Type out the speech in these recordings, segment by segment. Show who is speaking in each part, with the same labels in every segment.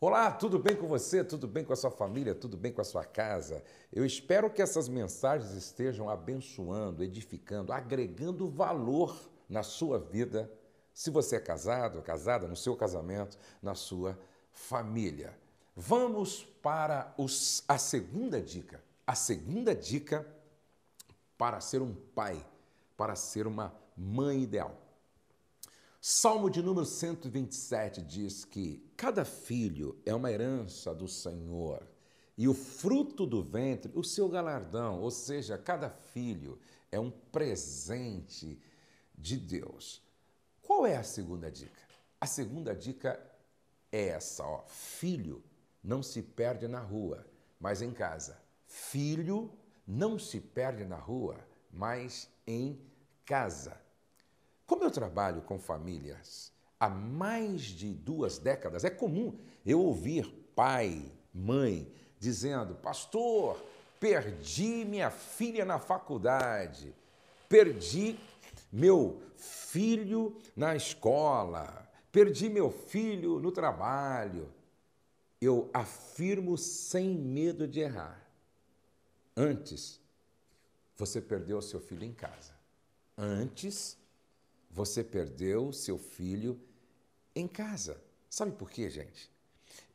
Speaker 1: Olá, tudo bem com você? Tudo bem com a sua família? Tudo bem com a sua casa? Eu espero que essas mensagens estejam abençoando, edificando, agregando valor na sua vida, se você é casado, casada, no seu casamento, na sua família. Vamos para os, a segunda dica. A segunda dica para ser um pai, para ser uma mãe ideal. Salmo de número 127 diz que cada filho é uma herança do Senhor e o fruto do ventre, o seu galardão, ou seja, cada filho é um presente de Deus. Qual é a segunda dica? A segunda dica é essa, ó, filho não se perde na rua, mas em casa. Filho não se perde na rua, mas em casa. Como eu trabalho com famílias há mais de duas décadas, é comum eu ouvir pai, mãe dizendo: Pastor, perdi minha filha na faculdade, perdi meu filho na escola, perdi meu filho no trabalho. Eu afirmo sem medo de errar. Antes, você perdeu seu filho em casa. Antes, você perdeu seu filho em casa. Sabe por quê, gente?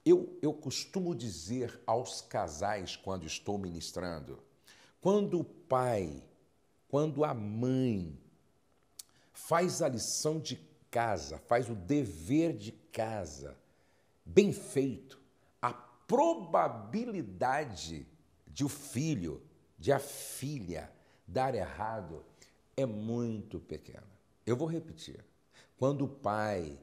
Speaker 1: Eu, eu costumo dizer aos casais quando estou ministrando: quando o pai, quando a mãe faz a lição de casa, faz o dever de casa bem feito, a probabilidade de o filho, de a filha dar errado é muito pequena. Eu vou repetir. Quando o pai,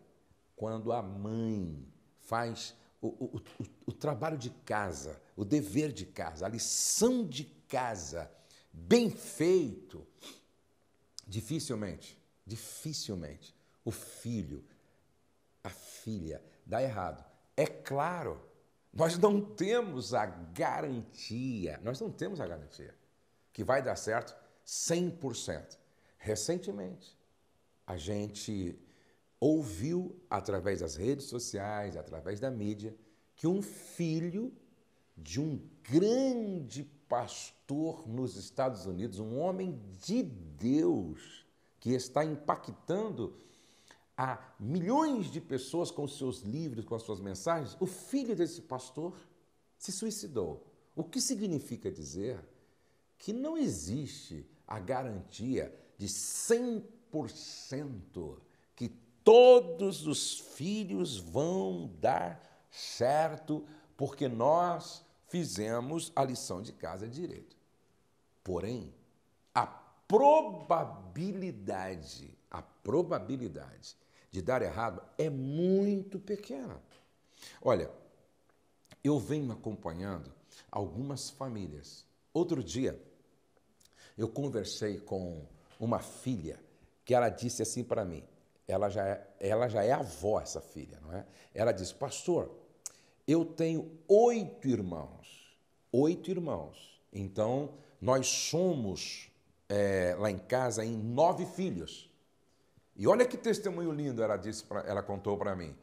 Speaker 1: quando a mãe faz o, o, o, o, trabalho de casa, o dever de casa, a lição de casa bem feito, dificilmente, dificilmente o filho, a filha dá errado. É claro, nós não temos a garantia, nós não temos a garantia que vai dar certo 100%. Recentemente, a gente ouviu através das redes sociais, através da mídia, que um filho de um grande pastor nos Estados Unidos, um homem de Deus, que está impactando a milhões de pessoas com seus livros, com as suas mensagens, o filho desse pastor se suicidou. O que significa dizer que não existe a garantia de 100 100% que todos os filhos vão dar certo, porque nós fizemos a lição de casa direito. Porém, a probabilidade, a probabilidade de dar errado é muito pequena. Olha, eu venho acompanhando algumas famílias. Outro dia, eu conversei com uma filha que ela disse assim para mim. Ela já, é, ela já é avó, essa filha, não é? Ela disse: Pastor, eu tenho oito irmãos. Oito irmãos. Então, nós somos é, lá em casa em nove filhos. E olha que testemunho lindo ela disse, pra, ela contou para mim.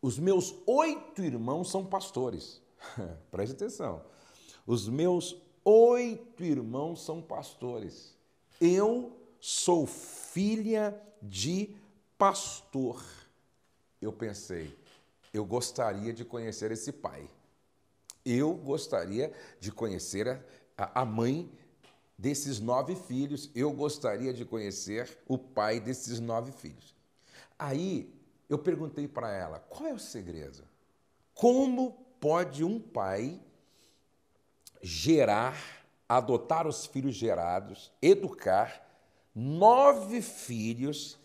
Speaker 1: Os meus oito irmãos são pastores. Preste atenção. Os meus oito irmãos são pastores. Eu sou filha de pastor. Eu pensei, eu gostaria de conhecer esse pai. Eu gostaria de conhecer a, a mãe desses nove filhos, eu gostaria de conhecer o pai desses nove filhos. Aí eu perguntei para ela: qual é o segredo? Como pode um pai gerar, adotar os filhos gerados, educar nove filhos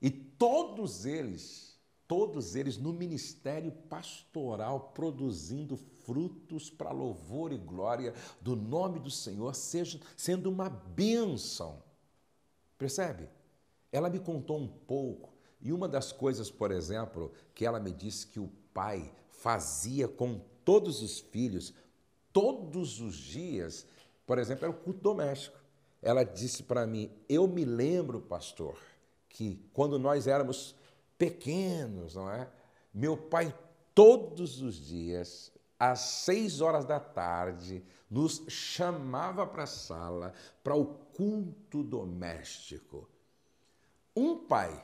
Speaker 1: e todos eles, todos eles no ministério pastoral, produzindo frutos para louvor e glória do nome do Senhor, seja, sendo uma bênção. Percebe? Ela me contou um pouco. E uma das coisas, por exemplo, que ela me disse que o pai fazia com todos os filhos, todos os dias, por exemplo, era o culto doméstico ela disse para mim: Eu me lembro, pastor, que quando nós éramos pequenos, não é? Meu pai, todos os dias, às seis horas da tarde, nos chamava para a sala para o culto doméstico. Um pai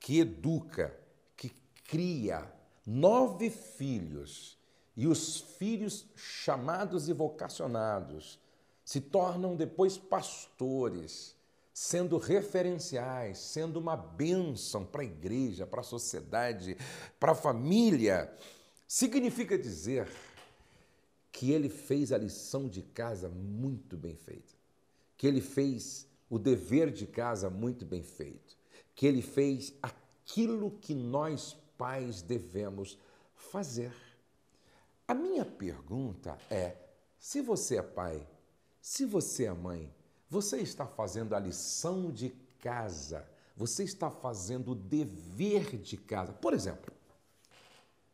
Speaker 1: que educa, que cria nove filhos, e os filhos chamados e vocacionados se tornam depois pastores, sendo referenciais, sendo uma bênção para a igreja, para a sociedade, para a família. Significa dizer que ele fez a lição de casa muito bem feita, que ele fez o dever de casa muito bem feito, que ele fez aquilo que nós pais devemos fazer. A minha pergunta é: se você é pai, se você é mãe, você está fazendo a lição de casa, você está fazendo o dever de casa. Por exemplo,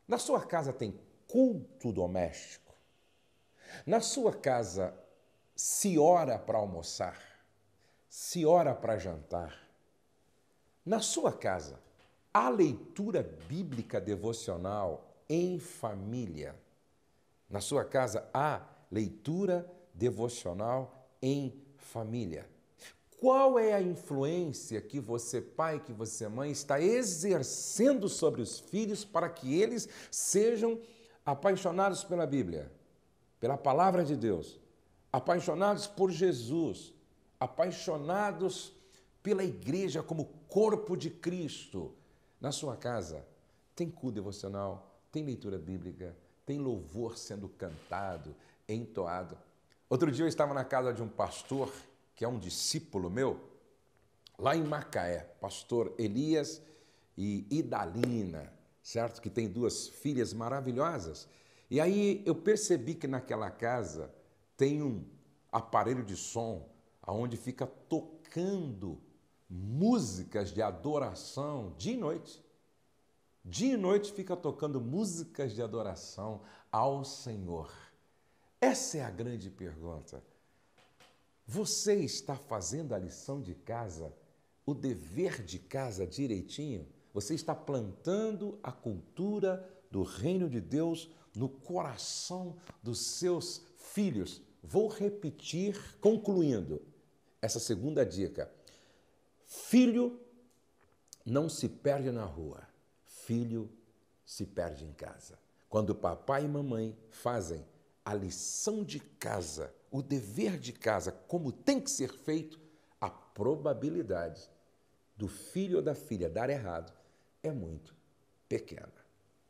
Speaker 1: na sua casa tem culto doméstico, na sua casa se ora para almoçar, se ora para jantar. Na sua casa, há leitura bíblica devocional em família. Na sua casa, há leitura devocional em família. Qual é a influência que você, pai, que você, mãe, está exercendo sobre os filhos para que eles sejam apaixonados pela Bíblia, pela palavra de Deus, apaixonados por Jesus, apaixonados pela igreja como corpo de Cristo? Na sua casa, tem cu devocional, tem leitura bíblica, tem louvor sendo cantado, entoado. Outro dia eu estava na casa de um pastor, que é um discípulo meu, lá em Macaé, pastor Elias e Idalina, certo? Que tem duas filhas maravilhosas. E aí eu percebi que naquela casa tem um aparelho de som aonde fica tocando músicas de adoração dia e noite. Dia e noite fica tocando músicas de adoração ao Senhor. Essa é a grande pergunta. Você está fazendo a lição de casa, o dever de casa direitinho? Você está plantando a cultura do reino de Deus no coração dos seus filhos? Vou repetir, concluindo essa segunda dica. Filho não se perde na rua, filho se perde em casa. Quando papai e mamãe fazem a lição de casa, o dever de casa, como tem que ser feito, a probabilidade do filho ou da filha dar errado é muito pequena.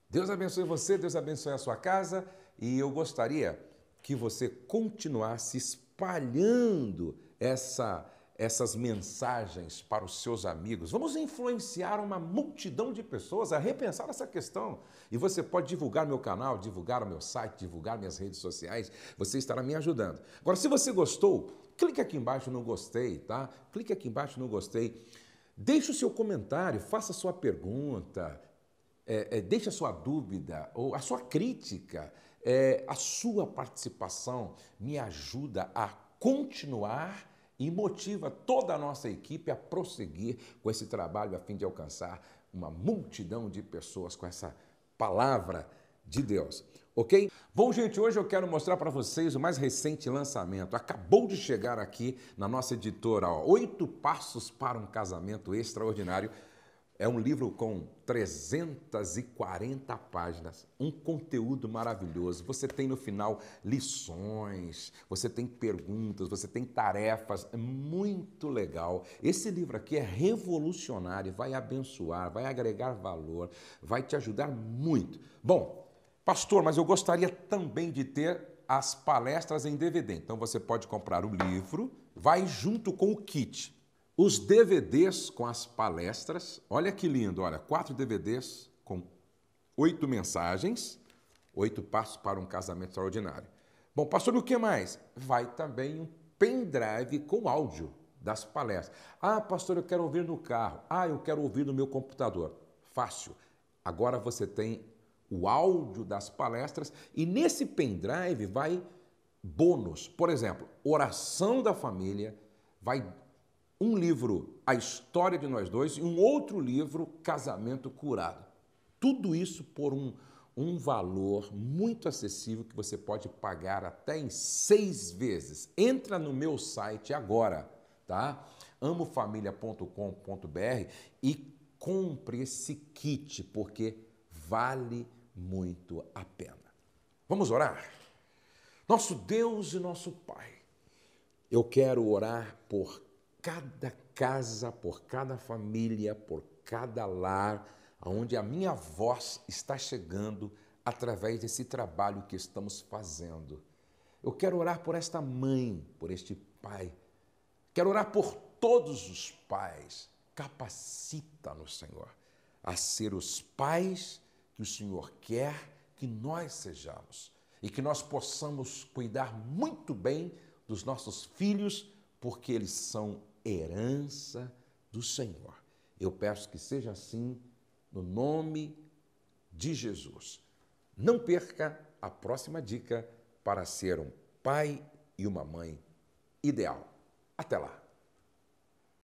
Speaker 1: Deus abençoe você, Deus abençoe a sua casa e eu gostaria que você continuasse espalhando essa essas mensagens para os seus amigos. Vamos influenciar uma multidão de pessoas a repensar essa questão. E você pode divulgar meu canal, divulgar o meu site, divulgar minhas redes sociais. Você estará me ajudando. Agora, se você gostou, clique aqui embaixo no gostei, tá? Clique aqui embaixo no gostei. Deixe o seu comentário, faça a sua pergunta, é, é, deixe a sua dúvida ou a sua crítica. É, a sua participação me ajuda a continuar e motiva toda a nossa equipe a prosseguir com esse trabalho a fim de alcançar uma multidão de pessoas com essa palavra de Deus, ok? Bom, gente, hoje eu quero mostrar para vocês o mais recente lançamento. Acabou de chegar aqui na nossa editora, ó, Oito Passos para um Casamento Extraordinário é um livro com 340 páginas, um conteúdo maravilhoso. Você tem no final lições, você tem perguntas, você tem tarefas, é muito legal. Esse livro aqui é revolucionário, vai abençoar, vai agregar valor, vai te ajudar muito. Bom, pastor, mas eu gostaria também de ter as palestras em DVD. Então você pode comprar o livro, vai junto com o kit os DVDs com as palestras, olha que lindo, olha, quatro DVDs com oito mensagens, oito passos para um casamento extraordinário. Bom, pastor, o que mais? Vai também um pendrive com áudio das palestras. Ah, pastor, eu quero ouvir no carro. Ah, eu quero ouvir no meu computador. Fácil. Agora você tem o áudio das palestras e nesse pendrive vai bônus. Por exemplo, oração da família, vai um livro, A História de Nós Dois, e um outro livro, Casamento Curado. Tudo isso por um, um valor muito acessível que você pode pagar até em seis vezes. Entra no meu site agora, tá? amofamilia.com.br e compre esse kit, porque vale muito a pena. Vamos orar? Nosso Deus e nosso Pai, eu quero orar por cada casa, por cada família, por cada lar, aonde a minha voz está chegando através desse trabalho que estamos fazendo. Eu quero orar por esta mãe, por este pai. Quero orar por todos os pais. Capacita-nos, Senhor, a ser os pais que o Senhor quer que nós sejamos e que nós possamos cuidar muito bem dos nossos filhos, porque eles são herança do Senhor. Eu peço que seja assim, no nome de Jesus. Não perca a próxima dica para ser um pai e uma mãe ideal. Até lá!